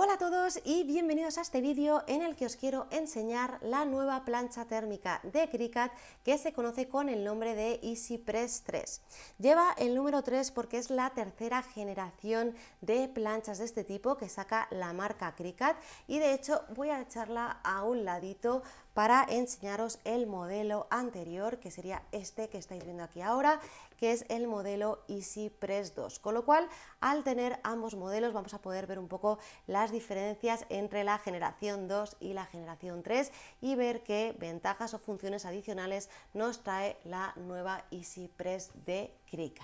Hola a todos y bienvenidos a este vídeo en el que os quiero enseñar la nueva plancha térmica de Cricut que se conoce con el nombre de EasyPress 3. Lleva el número 3 porque es la tercera generación de planchas de este tipo que saca la marca Cricut y de hecho voy a echarla a un ladito para enseñaros el modelo anterior que sería este que estáis viendo aquí ahora que es el modelo Easy 2. Con lo cual, al tener ambos modelos vamos a poder ver un poco las diferencias entre la generación 2 y la generación 3 y ver qué ventajas o funciones adicionales nos trae la nueva Easy de Cricut.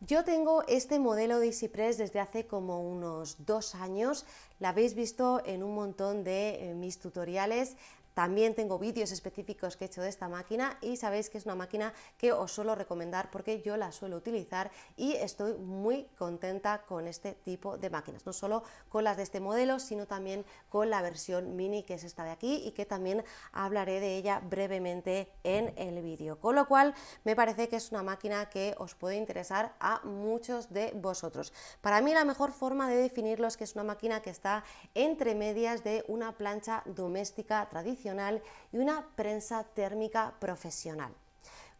Yo tengo este modelo de EasyPress desde hace como unos dos años, la habéis visto en un montón de eh, mis tutoriales, también tengo vídeos específicos que he hecho de esta máquina y sabéis que es una máquina que os suelo recomendar porque yo la suelo utilizar y estoy muy contenta con este tipo de máquinas, no solo con las de este modelo, sino también con la versión mini que es esta de aquí y que también hablaré de ella brevemente en el vídeo. Con lo cual me parece que es una máquina que os puede interesar a muchos de vosotros. Para mí la mejor forma de definirlo es que es una máquina que está entre medias de una plancha doméstica tradicional y una prensa térmica profesional.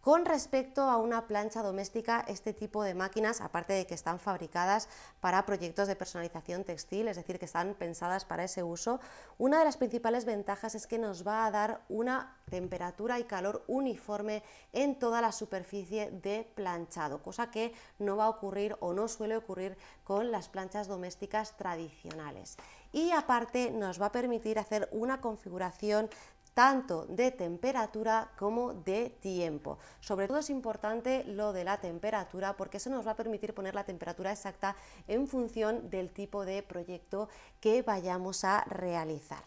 Con respecto a una plancha doméstica, este tipo de máquinas, aparte de que están fabricadas para proyectos de personalización textil, es decir, que están pensadas para ese uso, una de las principales ventajas es que nos va a dar una temperatura y calor uniforme en toda la superficie de planchado, cosa que no va a ocurrir o no suele ocurrir con las planchas domésticas tradicionales y aparte nos va a permitir hacer una configuración tanto de temperatura como de tiempo. Sobre todo es importante lo de la temperatura porque eso nos va a permitir poner la temperatura exacta en función del tipo de proyecto que vayamos a realizar.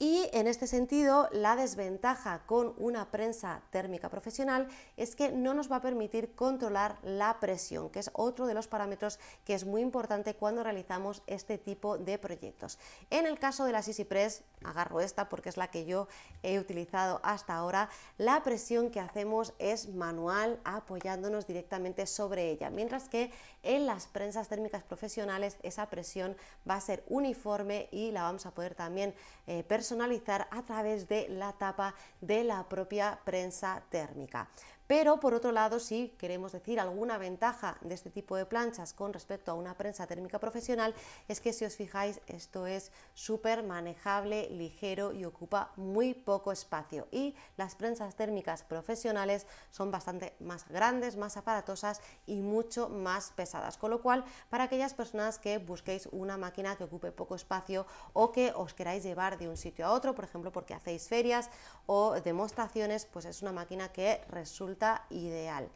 Y en este sentido, la desventaja con una prensa térmica profesional es que no nos va a permitir controlar la presión, que es otro de los parámetros que es muy importante cuando realizamos este tipo de proyectos. En el caso de la Sisipress, agarro esta porque es la que yo he utilizado hasta ahora, la presión que hacemos es manual apoyándonos directamente sobre ella, mientras que en las prensas térmicas profesionales esa presión va a ser uniforme y la vamos a poder también eh, personalizar a través de la tapa de la propia prensa térmica. Pero por otro lado, si queremos decir alguna ventaja de este tipo de planchas con respecto a una prensa térmica profesional, es que si os fijáis, esto es súper manejable, ligero y ocupa muy poco espacio. Y las prensas térmicas profesionales son bastante más grandes, más aparatosas y mucho más pesadas. Con lo cual, para aquellas personas que busquéis una máquina que ocupe poco espacio o que os queráis llevar de un sitio a otro, por ejemplo, porque hacéis ferias o demostraciones, pues es una máquina que resulta ideal.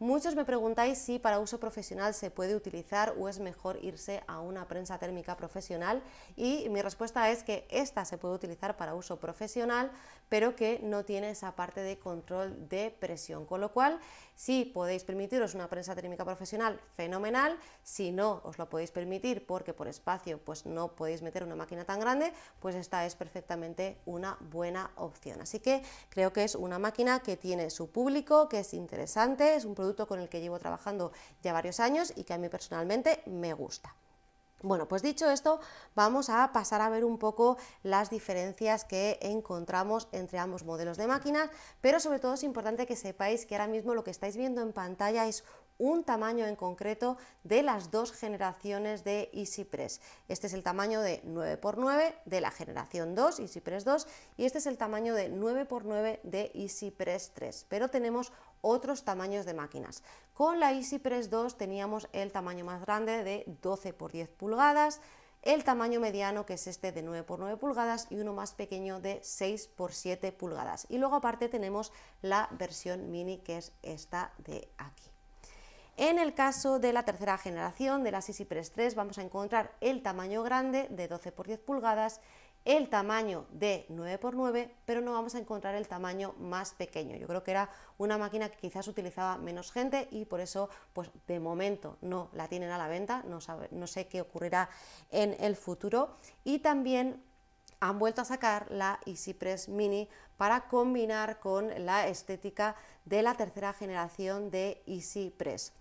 Muchos me preguntáis si para uso profesional se puede utilizar o es mejor irse a una prensa térmica profesional y mi respuesta es que esta se puede utilizar para uso profesional pero que no tiene esa parte de control de presión, con lo cual si podéis permitiros una prensa térmica profesional, fenomenal. Si no os lo podéis permitir porque por espacio pues no podéis meter una máquina tan grande, pues esta es perfectamente una buena opción. Así que creo que es una máquina que tiene su público, que es interesante, es un producto con el que llevo trabajando ya varios años y que a mí personalmente me gusta. Bueno, pues dicho esto, vamos a pasar a ver un poco las diferencias que encontramos entre ambos modelos de máquinas, pero sobre todo es importante que sepáis que ahora mismo lo que estáis viendo en pantalla es un tamaño en concreto de las dos generaciones de EasyPress. Este es el tamaño de 9x9 de la generación 2, EasyPress 2, y este es el tamaño de 9x9 de EasyPress 3. Pero tenemos otros tamaños de máquinas. Con la EasyPress 2 teníamos el tamaño más grande de 12x10 pulgadas, el tamaño mediano que es este de 9 x 9 pulgadas y uno más pequeño de 6 x 7 pulgadas y luego aparte tenemos la versión mini que es esta de aquí en el caso de la tercera generación de las EasyPress 3 vamos a encontrar el tamaño grande de 12 x 10 pulgadas, el tamaño de 9x9, pero no vamos a encontrar el tamaño más pequeño. Yo creo que era una máquina que quizás utilizaba menos gente y por eso, pues de momento no la tienen a la venta, no, no sé qué ocurrirá en el futuro. Y también han vuelto a sacar la EasyPress Mini para combinar con la estética de la tercera generación de EasyPress.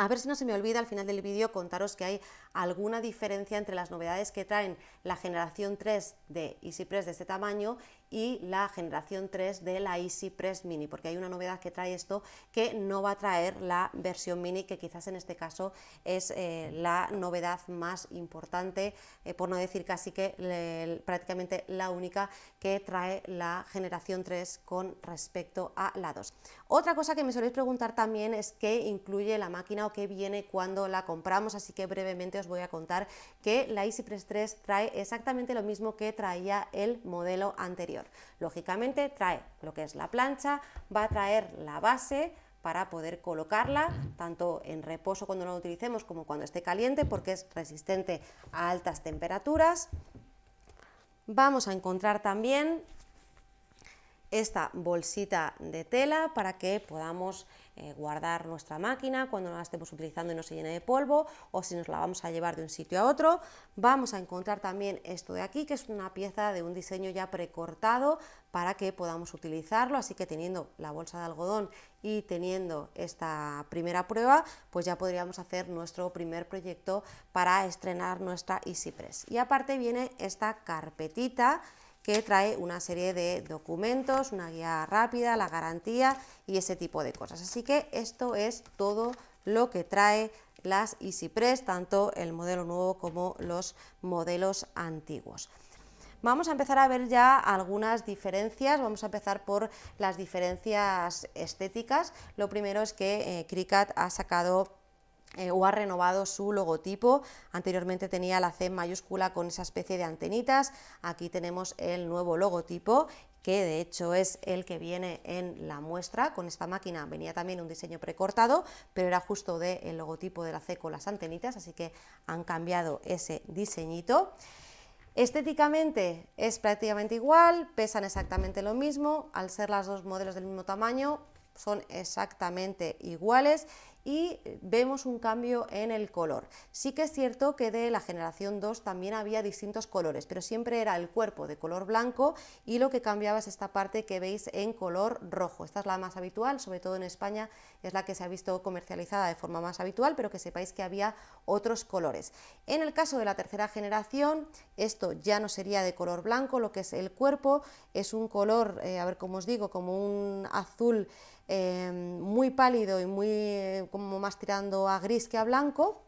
A ver si no se me olvida al final del vídeo contaros que hay alguna diferencia entre las novedades que traen la generación 3 de EasyPress de este tamaño y la generación 3 de la EasyPress Mini, porque hay una novedad que trae esto que no va a traer la versión Mini, que quizás en este caso es eh, la novedad más importante, eh, por no decir casi que prácticamente la única que trae la generación 3 con respecto a la 2. Otra cosa que me soléis preguntar también es qué incluye la máquina que viene cuando la compramos, así que brevemente os voy a contar que la EasyPress 3 trae exactamente lo mismo que traía el modelo anterior. Lógicamente trae lo que es la plancha, va a traer la base, para poder colocarla tanto en reposo cuando la utilicemos como cuando esté caliente porque es resistente a altas temperaturas. Vamos a encontrar también esta bolsita de tela para que podamos eh, guardar nuestra máquina cuando la estemos utilizando y no se llene de polvo o si nos la vamos a llevar de un sitio a otro. Vamos a encontrar también esto de aquí, que es una pieza de un diseño ya precortado para que podamos utilizarlo, así que teniendo la bolsa de algodón y teniendo esta primera prueba, pues ya podríamos hacer nuestro primer proyecto para estrenar nuestra EasyPress. Y aparte viene esta carpetita que trae una serie de documentos, una guía rápida, la garantía y ese tipo de cosas. Así que esto es todo lo que trae las EasyPress, tanto el modelo nuevo como los modelos antiguos. Vamos a empezar a ver ya algunas diferencias, vamos a empezar por las diferencias estéticas. Lo primero es que Cricut eh, ha sacado eh, o ha renovado su logotipo. Anteriormente tenía la C mayúscula con esa especie de antenitas. Aquí tenemos el nuevo logotipo que de hecho es el que viene en la muestra. Con esta máquina venía también un diseño precortado, pero era justo del el logotipo de la C con las antenitas, así que han cambiado ese diseñito. Estéticamente es prácticamente igual, pesan exactamente lo mismo, al ser las dos modelos del mismo tamaño son exactamente iguales y vemos un cambio en el color. Sí que es cierto que de la generación 2 también había distintos colores, pero siempre era el cuerpo de color blanco y lo que cambiaba es esta parte que veis en color rojo. Esta es la más habitual, sobre todo en España es la que se ha visto comercializada de forma más habitual, pero que sepáis que había otros colores. En el caso de la tercera generación, esto ya no sería de color blanco, lo que es el cuerpo es un color, eh, a ver cómo os digo, como un azul Em, muy pálido y muy eh, como más tirando a gris que a blanco.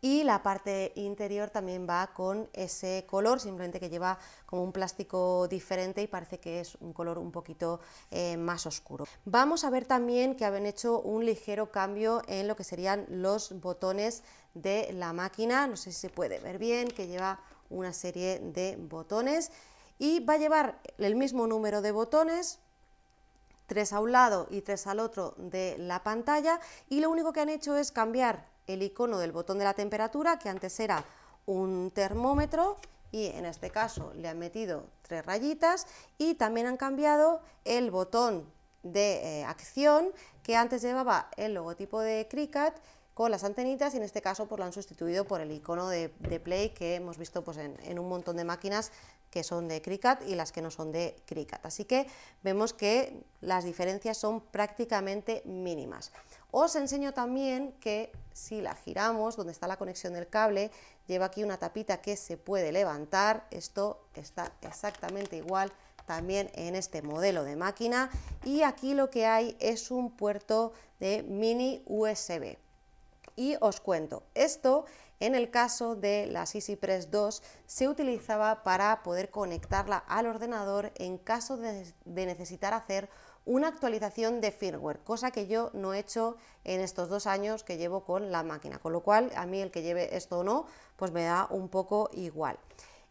Y la parte interior también va con ese color, simplemente que lleva como un plástico diferente y parece que es un color un poquito eh, más oscuro. Vamos a ver también que habían hecho un ligero cambio en lo que serían los botones de la máquina. No sé si se puede ver bien, que lleva una serie de botones y va a llevar el mismo número de botones, tres a un lado y tres al otro de la pantalla y lo único que han hecho es cambiar el icono del botón de la temperatura que antes era un termómetro y en este caso le han metido tres rayitas y también han cambiado el botón de eh, acción que antes llevaba el logotipo de Cricut con las antenitas y en este caso pues lo han sustituido por el icono de, Play que hemos visto pues en, en, un montón de máquinas que son de Cricut y las que no son de Cricut. Así que vemos que las diferencias son prácticamente mínimas. Os enseño también que si la giramos, donde está la conexión del cable, lleva aquí una tapita que se puede levantar. Esto está exactamente igual también en este modelo de máquina y aquí lo que hay es un puerto de mini USB y os cuento. Esto en el caso de las press 2 se utilizaba para poder conectarla al ordenador en caso de necesitar hacer una actualización de firmware, cosa que yo no he hecho en estos dos años que llevo con la máquina, con lo cual a mí el que lleve esto o no, pues me da un poco igual.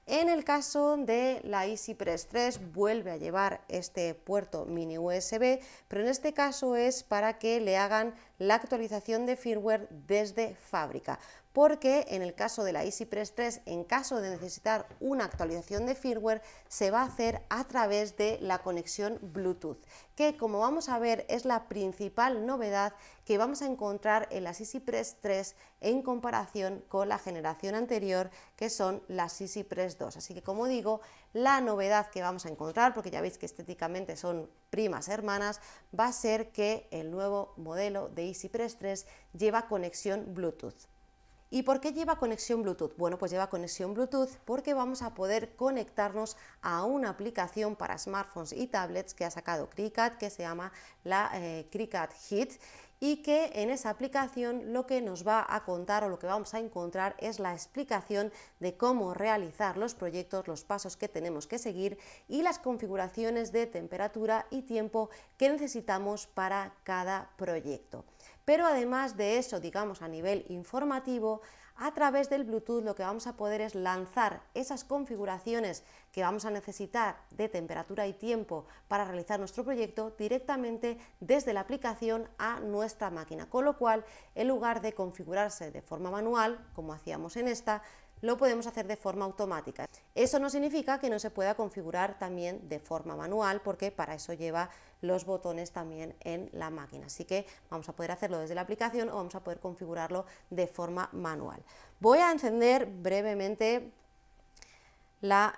En el caso de la EasyPress 3 vuelve a llevar este puerto mini USB, pero en este caso es para que le hagan la actualización de firmware desde fábrica porque en el caso de la EasyPress 3, en caso de necesitar una actualización de firmware, se va a hacer a través de la conexión Bluetooth, que como vamos a ver es la principal novedad que vamos a encontrar en las EasyPress 3 en comparación con la generación anterior, que son las EasyPress 2. Así que como digo, la novedad que vamos a encontrar, porque ya veis que estéticamente son primas hermanas, va a ser que el nuevo modelo de EasyPress 3 lleva conexión Bluetooth. ¿Y por qué lleva conexión Bluetooth? Bueno, pues lleva conexión Bluetooth porque vamos a poder conectarnos a una aplicación para smartphones y tablets que ha sacado Cricut, que se llama la eh, Cricut Hit y que en esa aplicación lo que nos va a contar o lo que vamos a encontrar es la explicación de cómo realizar los proyectos, los pasos que tenemos que seguir y las configuraciones de temperatura y tiempo que necesitamos para cada proyecto pero además de eso, digamos a nivel informativo, a través del Bluetooth lo que vamos a poder es lanzar esas configuraciones que vamos a necesitar de temperatura y tiempo para realizar nuestro proyecto directamente desde la aplicación a nuestra máquina, con lo cual en lugar de configurarse de forma manual, como hacíamos en esta, lo podemos hacer de forma automática. Eso no significa que no se pueda configurar también de forma manual, porque para eso lleva los botones también en la máquina. Así que vamos a poder hacerlo desde la aplicación o vamos a poder configurarlo de forma manual. Voy a encender brevemente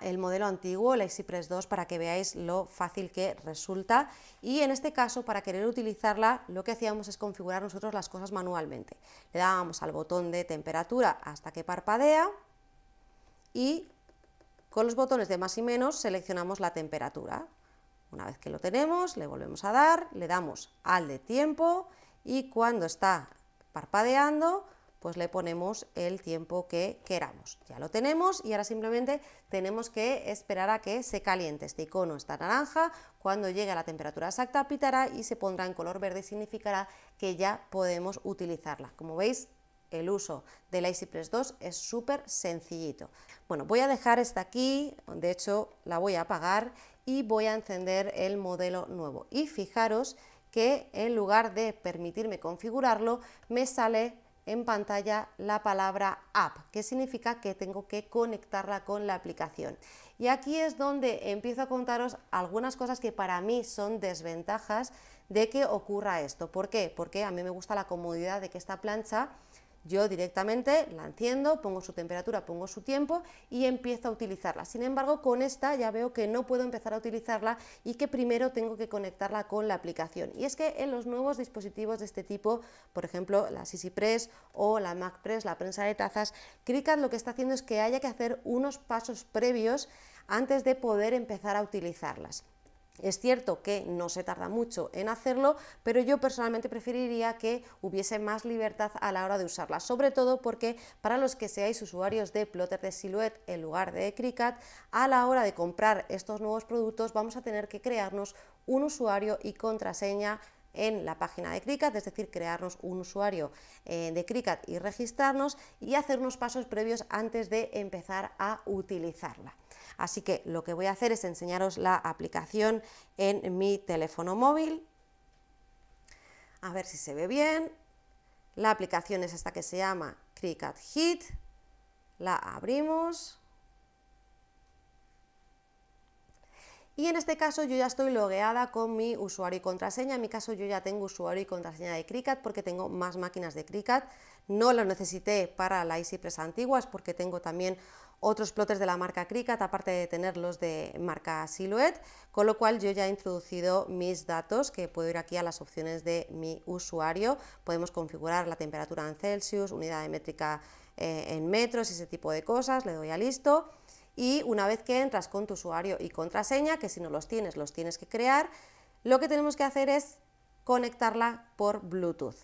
el modelo antiguo, la Express 2, para que veáis lo fácil que resulta. Y en este caso, para querer utilizarla, lo que hacíamos es configurar nosotros las cosas manualmente. Le dábamos al botón de temperatura hasta que parpadea, y con los botones de más y menos seleccionamos la temperatura. Una vez que lo tenemos, le volvemos a dar, le damos al de tiempo y cuando está parpadeando, pues le ponemos el tiempo que queramos. Ya lo tenemos y ahora simplemente tenemos que esperar a que se caliente este icono, esta naranja, cuando llegue a la temperatura exacta pitará y se pondrá en color verde, significará que ya podemos utilizarla. Como veis, el uso de la EasyPress 2 es súper sencillito. Bueno, voy a dejar esta aquí, de hecho la voy a apagar y voy a encender el modelo nuevo. Y fijaros que en lugar de permitirme configurarlo, me sale en pantalla la palabra app, que significa que tengo que conectarla con la aplicación. Y aquí es donde empiezo a contaros algunas cosas que para mí son desventajas de que ocurra esto. ¿Por qué? Porque a mí me gusta la comodidad de que esta plancha yo directamente la enciendo, pongo su temperatura, pongo su tiempo y empiezo a utilizarla. Sin embargo, con esta ya veo que no puedo empezar a utilizarla y que primero tengo que conectarla con la aplicación. Y es que en los nuevos dispositivos de este tipo, por ejemplo la Sisi Press o la Mac Press, la prensa de tazas, Cricut lo que está haciendo es que haya que hacer unos pasos previos antes de poder empezar a utilizarlas. Es cierto que no se tarda mucho en hacerlo, pero yo personalmente preferiría que hubiese más libertad a la hora de usarla, sobre todo porque para los que seáis usuarios de plotter de Silhouette en lugar de Cricut, a la hora de comprar estos nuevos productos vamos a tener que crearnos un usuario y contraseña en la página de Cricut, es decir, crearnos un usuario eh, de Cricut y registrarnos y hacer unos pasos previos antes de empezar a utilizarla. Así que lo que voy a hacer es enseñaros la aplicación en mi teléfono móvil. A ver si se ve bien. La aplicación es esta que se llama Cricut Heat La abrimos. Y en este caso yo ya estoy logueada con mi usuario y contraseña. En mi caso yo ya tengo usuario y contraseña de Cricut porque tengo más máquinas de Cricut. No lo necesité para la EasyPress antiguas porque tengo también otros plotes de la marca Cricut, aparte de tener los de marca Silhouette, con lo cual yo ya he introducido mis datos, que puedo ir aquí a las opciones de mi usuario, podemos configurar la temperatura en Celsius, unidad de métrica eh, en metros, y ese tipo de cosas, le doy a listo, y una vez que entras con tu usuario y contraseña, que si no los tienes, los tienes que crear, lo que tenemos que hacer es conectarla por Bluetooth.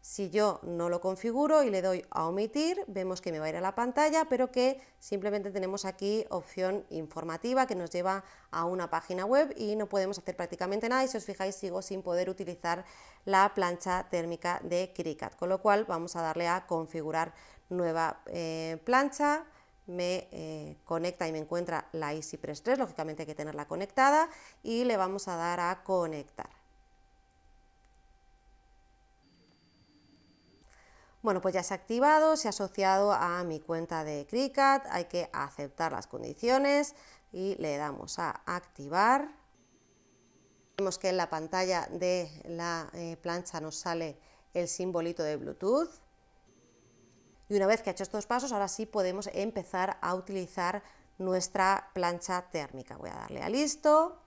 Si yo no lo configuro y le doy a omitir, vemos que me va a ir a la pantalla, pero que simplemente tenemos aquí opción informativa que nos lleva a una página web y no podemos hacer prácticamente nada. Y si os fijáis, sigo sin poder utilizar la plancha térmica de Cricut, con lo cual vamos a darle a configurar nueva eh, plancha me eh, conecta y me encuentra la EasyPress 3, lógicamente hay que tenerla conectada y le vamos a dar a conectar. Bueno, pues ya se ha activado, se ha asociado a mi cuenta de Cricut, hay que aceptar las condiciones y le damos a activar. Vemos que en la pantalla de la eh, plancha nos sale el simbolito de Bluetooth. Y una vez que ha hecho estos pasos, ahora sí podemos empezar a utilizar nuestra plancha térmica. Voy a darle a listo.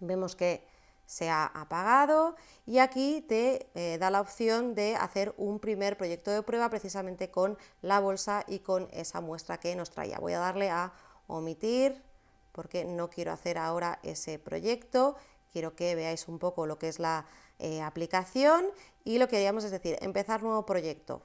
Vemos que se ha apagado y aquí te eh, da la opción de hacer un primer proyecto de prueba precisamente con la bolsa y con esa muestra que nos traía. Voy a darle a omitir porque no quiero hacer ahora ese proyecto, quiero que veáis un poco lo que es la eh, aplicación y lo que haríamos es decir, empezar nuevo proyecto.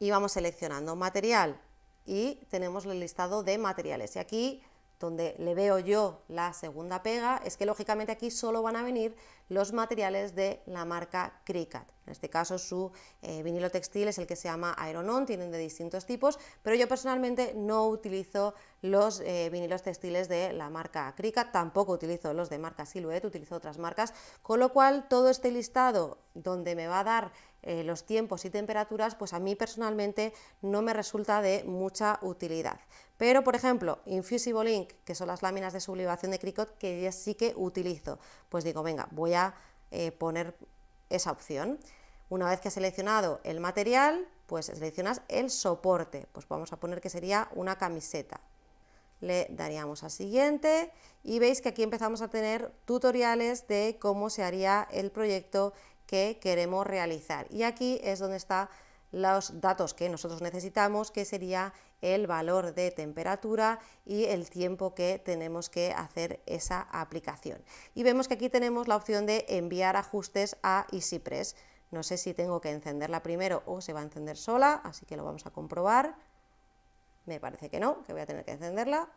Y vamos seleccionando material y tenemos el listado de materiales y aquí donde le veo yo la segunda pega, es que lógicamente aquí solo van a venir los materiales de la marca Cricut. En este caso su eh, vinilo textil es el que se llama Aeronon, tienen de distintos tipos, pero yo personalmente no utilizo los eh, vinilos textiles de la marca Cricut, tampoco utilizo los de marca Silhouette, utilizo otras marcas, con lo cual todo este listado donde me va a dar eh, los tiempos y temperaturas, pues a mí personalmente no me resulta de mucha utilidad. Pero, por ejemplo, Infusible Ink, que son las láminas de sublimación de Cricut que sí que utilizo, pues digo, venga, voy a eh, poner esa opción. Una vez que has seleccionado el material, pues seleccionas el soporte, pues vamos a poner que sería una camiseta. Le daríamos a siguiente y veis que aquí empezamos a tener tutoriales de cómo se haría el proyecto que queremos realizar. Y aquí es donde están los datos que nosotros necesitamos, que sería el valor de temperatura y el tiempo que tenemos que hacer esa aplicación. Y vemos que aquí tenemos la opción de enviar ajustes a EasyPress. No sé si tengo que encenderla primero o se va a encender sola, así que lo vamos a comprobar. Me parece que no, que voy a tener que encenderla.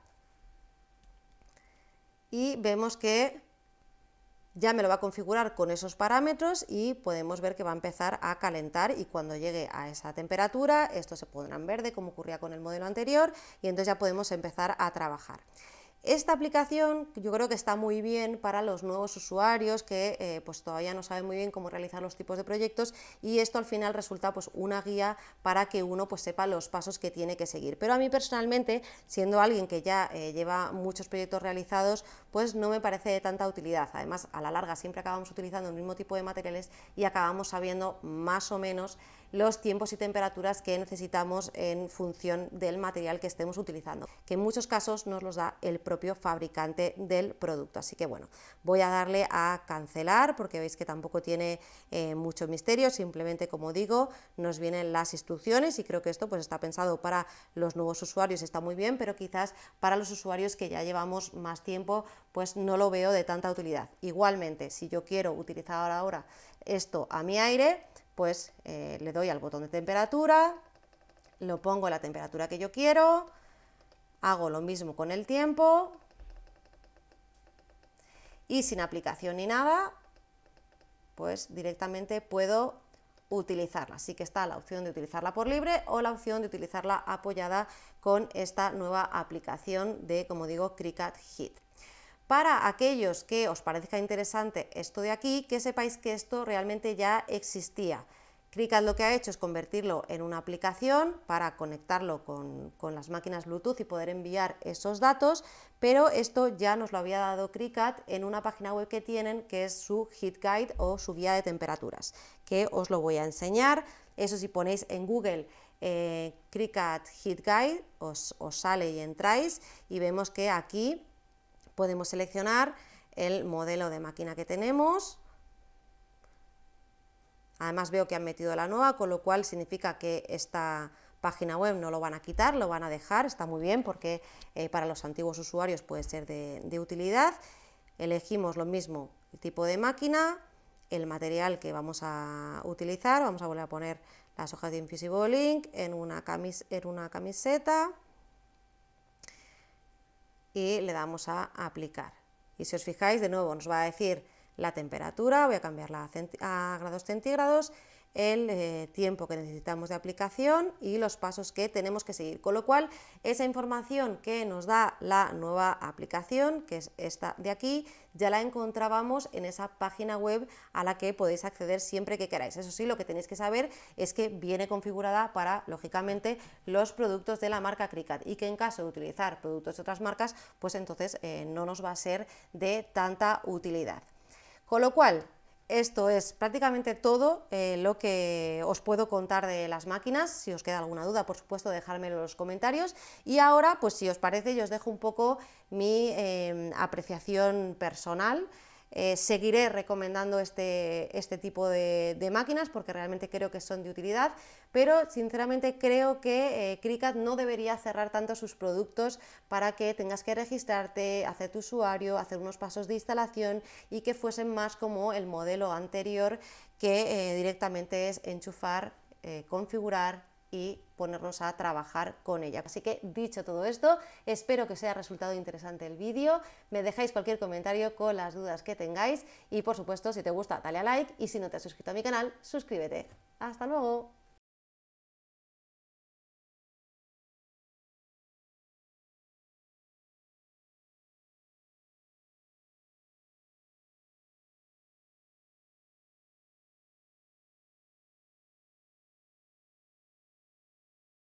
Y vemos que ya me lo va a configurar con esos parámetros y podemos ver que va a empezar a calentar y cuando llegue a esa temperatura esto se pondrá en verde como ocurría con el modelo anterior y entonces ya podemos empezar a trabajar. Esta aplicación yo creo que está muy bien para los nuevos usuarios que eh, pues todavía no saben muy bien cómo realizar los tipos de proyectos y esto al final resulta pues una guía para que uno pues sepa los pasos que tiene que seguir. Pero a mí personalmente, siendo alguien que ya eh, lleva muchos proyectos realizados, pues no me parece de tanta utilidad. Además, a la larga siempre acabamos utilizando el mismo tipo de materiales y acabamos sabiendo más o menos los tiempos y temperaturas que necesitamos en función del material que estemos utilizando, que en muchos casos nos los da el propio fabricante del producto. Así que bueno, voy a darle a cancelar porque veis que tampoco tiene eh, mucho misterio, simplemente como digo, nos vienen las instrucciones y creo que esto pues está pensado para los nuevos usuarios, está muy bien, pero quizás para los usuarios que ya llevamos más tiempo, pues no lo veo de tanta utilidad. Igualmente, si yo quiero utilizar ahora esto a mi aire, pues eh, le doy al botón de temperatura, lo pongo a la temperatura que yo quiero, hago lo mismo con el tiempo y sin aplicación ni nada, pues directamente puedo utilizarla. Así que está la opción de utilizarla por libre o la opción de utilizarla apoyada con esta nueva aplicación de, como digo, Cricut Hit. Para aquellos que os parezca interesante esto de aquí, que sepáis que esto realmente ya existía. Cricat lo que ha hecho es convertirlo en una aplicación para conectarlo con, las máquinas Bluetooth y poder enviar esos datos, pero esto ya nos lo había dado Cricat en una página web que tienen que es su Heat Guide o su guía de temperaturas, que os lo voy a enseñar. Eso si ponéis en Google eh, Heat Guide os sale y entráis y vemos que aquí Podemos seleccionar el modelo de máquina que tenemos. Además veo que han metido la nueva, con lo cual significa que esta página web no lo van a quitar, lo van a dejar, está muy bien porque eh, para los antiguos usuarios puede ser de, utilidad. Elegimos lo mismo, el tipo de máquina, el material que vamos a utilizar, vamos a volver a poner las hojas de Invisible Link en una camiseta, y le damos a aplicar. Y si os fijáis, de nuevo nos va a decir la temperatura, voy a cambiarla a, grados centígrados el eh, tiempo que necesitamos de aplicación y los pasos que tenemos que seguir. Con lo cual, esa información que nos da la nueva aplicación, que es esta de aquí, ya la encontrábamos en esa página web a la que podéis acceder siempre que queráis. Eso sí, lo que tenéis que saber es que viene configurada para, lógicamente, los productos de la marca Cricut y que en caso de utilizar productos de otras marcas, pues entonces eh, no nos va a ser de tanta utilidad. Con lo cual, esto es prácticamente todo eh, lo que os puedo contar de las máquinas. Si os queda alguna duda, por supuesto, dejármelo en los comentarios. Y ahora, pues si os parece, yo os dejo un poco mi eh, apreciación personal eh, seguiré recomendando este, este tipo de, máquinas porque realmente creo que son de utilidad, pero sinceramente creo que eh, Cricut no debería cerrar tanto sus productos para que tengas que registrarte, hacer tu usuario, hacer unos pasos de instalación y que fuesen más como el modelo anterior que eh, directamente es enchufar, eh, configurar, y ponernos a trabajar con ella. Así que dicho todo esto, espero que os haya resultado interesante el vídeo, me dejáis cualquier comentario con las dudas que tengáis y por supuesto si te gusta dale a like y si no te has suscrito a mi canal, suscríbete. Hasta luego.